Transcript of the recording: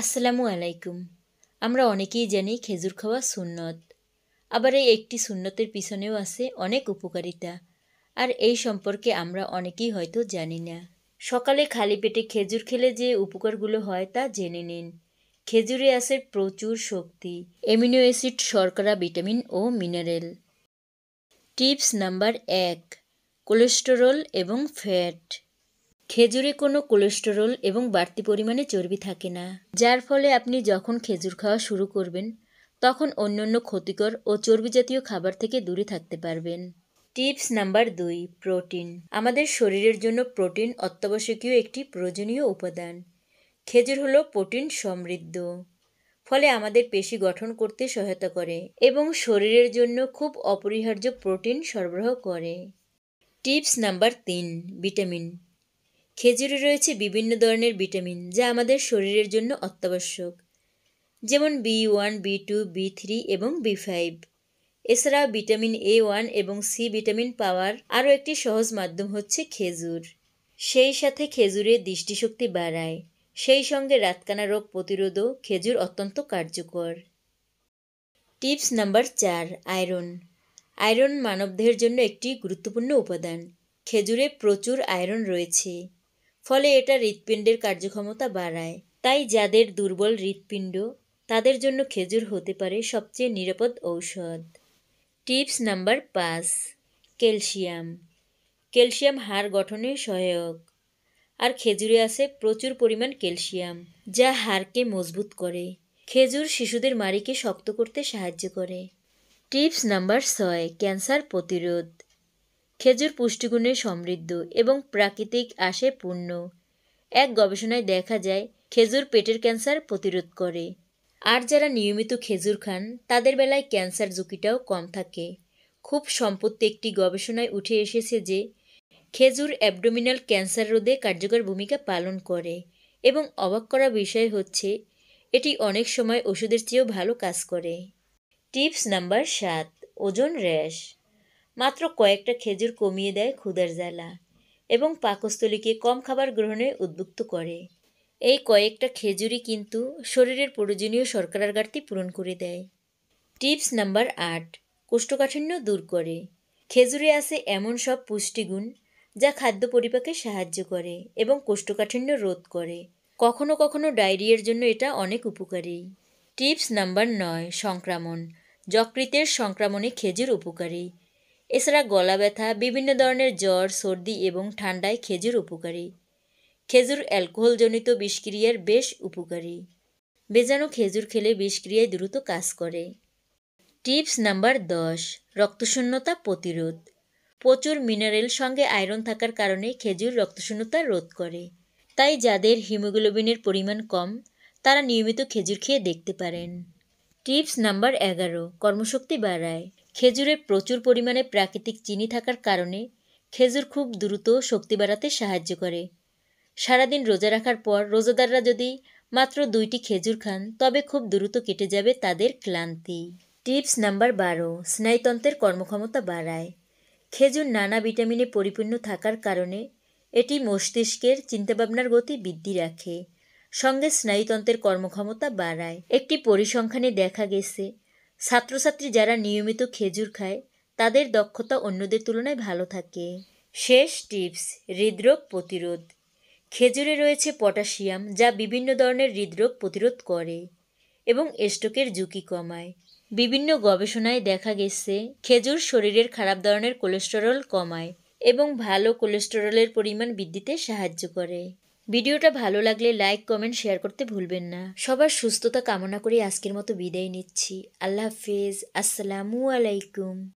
আসসালামু আলাইকুম আমরা অনেকেই জানি খেজুর খাওয়া সুন্নত আবার এই একটি সুন্নতের পিছনেও আছে অনেক উপকারিতা আর এই সম্পর্কে আমরা অনেকেই হয়তো জানি না সকালে খালি পেটে খেজুর খেলে যে উপকারগুলো হয় তা জেনে নিন খেজুরে আছে প্রচুর শক্তি অ্যামিনো অ্যাসিড শর্করা ভিটামিন ও মিনারেল টিপস নাম্বার এক কোলেস্টেরল এবং ফ্যাট খেজুরে কোনো কোলেস্টেরল এবং বাড়তি পরিমাণে চর্বি থাকে না যার ফলে আপনি যখন খেজুর খাওয়া শুরু করবেন তখন অন্যান্য ক্ষতিকর ও চর্বি জাতীয় খাবার থেকে দূরে থাকতে পারবেন টিপস নাম্বার দুই প্রোটিন আমাদের শরীরের জন্য প্রোটিন অত্যাবশ্যকীয় একটি প্রয়োজনীয় উপাদান খেজুর হলো প্রোটিন সমৃদ্ধ ফলে আমাদের পেশি গঠন করতে সহায়তা করে এবং শরীরের জন্য খুব অপরিহার্য প্রোটিন সরবরাহ করে টিপস নাম্বার তিন ভিটামিন খেজুরে রয়েছে বিভিন্ন ধরনের ভিটামিন যা আমাদের শরীরের জন্য অত্যাবশ্যক যেমন B one B two B three এবং বি ফাইভ এছাড়া ভিটামিন এ ওয়ান এবং সি ভিটামিন পাওয়ার আরও একটি সহজ মাধ্যম হচ্ছে খেজুর সেই সাথে খেজুরে দৃষ্টিশক্তি বাড়ায় সেই সঙ্গে রাতকানা রোগ প্রতিরোধও খেজুর অত্যন্ত কার্যকর টিপস নাম্বার চার আয়রন আয়রন মানবদেহের জন্য একটি গুরুত্বপূর্ণ উপাদান খেজুরে প্রচুর আয়রন রয়েছে ফলে এটা হৃৎপিণ্ডের কার্যক্ষমতা বাড়ায় তাই যাদের দুর্বল হৃৎপিণ্ড তাদের জন্য খেজুর হতে পারে সবচেয়ে নিরাপদ ঔষধ টিপস নাম্বার পাঁচ ক্যালসিয়াম ক্যালসিয়াম হাড় গঠনে সহায়ক আর খেজুরে আছে প্রচুর পরিমাণ ক্যালসিয়াম যা হাড়কে মজবুত করে খেজুর শিশুদের মারিকে শক্ত করতে সাহায্য করে টিপস নাম্বার ছয় ক্যান্সার প্রতিরোধ খেজুর পুষ্টিগুণে সমৃদ্ধ এবং প্রাকৃতিক আশে পূর্ণ এক গবেষণায় দেখা যায় খেজুর পেটের ক্যান্সার প্রতিরোধ করে আর যারা নিয়মিত খেজুর খান তাদের বেলায় ক্যান্সার ঝুঁকিটাও কম থাকে খুব সম্পত্তি একটি গবেষণায় উঠে এসেছে যে খেজুর অ্যাবডোমিনাল ক্যান্সার রোধে কার্যকর ভূমিকা পালন করে এবং অবাক করা বিষয় হচ্ছে এটি অনেক সময় ওষুধের চেয়েও ভালো কাজ করে টিপস নাম্বার সাত ওজন র্যাশ মাত্র কয়েকটা খেজুর কমিয়ে দেয় ক্ষুদার জ্বালা এবং পাকস্থলীকে কম খাবার গ্রহণে উদ্বুক্ত করে এই কয়েকটা খেজুরি কিন্তু শরীরের প্রয়োজনীয় শর্করার ঘাটতি পূরণ করে দেয় টিপস নাম্বার আট কোষ্ঠকাঠিন্য দূর করে খেজুরে আছে এমন সব পুষ্টিগুণ যা খাদ্য পরিপাকে সাহায্য করে এবং কোষ্ঠকাঠিন্য রোধ করে কখনো কখনো ডায়রিয়ার জন্য এটা অনেক উপকারী টিপস নাম্বার নয় সংক্রমণ যকৃতের সংক্রমণে খেজুর উপকারী এছাড়া গলা ব্যথা বিভিন্ন ধরনের জ্বর সর্দি এবং ঠান্ডায় খেজুর উপকারী খেজুর অ্যালকোহলজনিত বিষক্রিয়ার বেশ উপকারী বেজানো খেজুর খেলে বিষক্রিয়ায় দ্রুত কাজ করে টিপস নাম্বার দশ রক্তশূন্যতা প্রতিরোধ প্রচুর মিনারেল সঙ্গে আয়রন থাকার কারণে খেজুর রক্তশূন্যতা রোধ করে তাই যাদের হিমোগ্লোবিনের পরিমাণ কম তারা নিয়মিত খেজুর খেয়ে দেখতে পারেন টিপস নাম্বার এগারো কর্মশক্তি বাড়ায় খেজুরে প্রচুর পরিমাণে প্রাকৃতিক চিনি থাকার কারণে খেজুর খুব দ্রুত শক্তি বাড়াতে সাহায্য করে সারাদিন রোজা রাখার পর রোজাদাররা যদি মাত্র দুইটি খেজুর খান তবে খুব দ্রুত কেটে যাবে তাদের ক্লান্তি টিপস নাম্বার বারো স্নায়ুতন্ত্রের কর্মক্ষমতা বাড়ায় খেজুর নানা ভিটামিনে পরিপূর্ণ থাকার কারণে এটি মস্তিষ্কের চিন্তাভাবনার গতি বৃদ্ধি রাখে সঙ্গে স্নায়ুতন্ত্রের কর্মক্ষমতা বাড়ায় একটি পরিসংখ্যানে দেখা গেছে ছাত্রছাত্রী যারা নিয়মিত খেজুর খায় তাদের দক্ষতা অন্যদের তুলনায় ভালো থাকে শেষ টিপস হৃদরোগ প্রতিরোধ খেজুরে রয়েছে পটাশিয়াম যা বিভিন্ন ধরনের হৃদরোগ প্রতিরোধ করে এবং স্ট্রোকের ঝুঁকি কমায় বিভিন্ন গবেষণায় দেখা গেছে খেজুর শরীরের খারাপ ধরনের কোলেস্টেরল কমায় এবং ভালো কোলেস্টেরলের পরিমাণ বৃদ্ধিতে সাহায্য করে ভিডিওটা ভালো লাগলে লাইক কমেন্ট শেয়ার করতে ভুলবেন না সবার সুস্থতা কামনা করে আজকের মতো বিদায় নিচ্ছি আল্লাহ হাফেজ আসসালামু আলাইকুম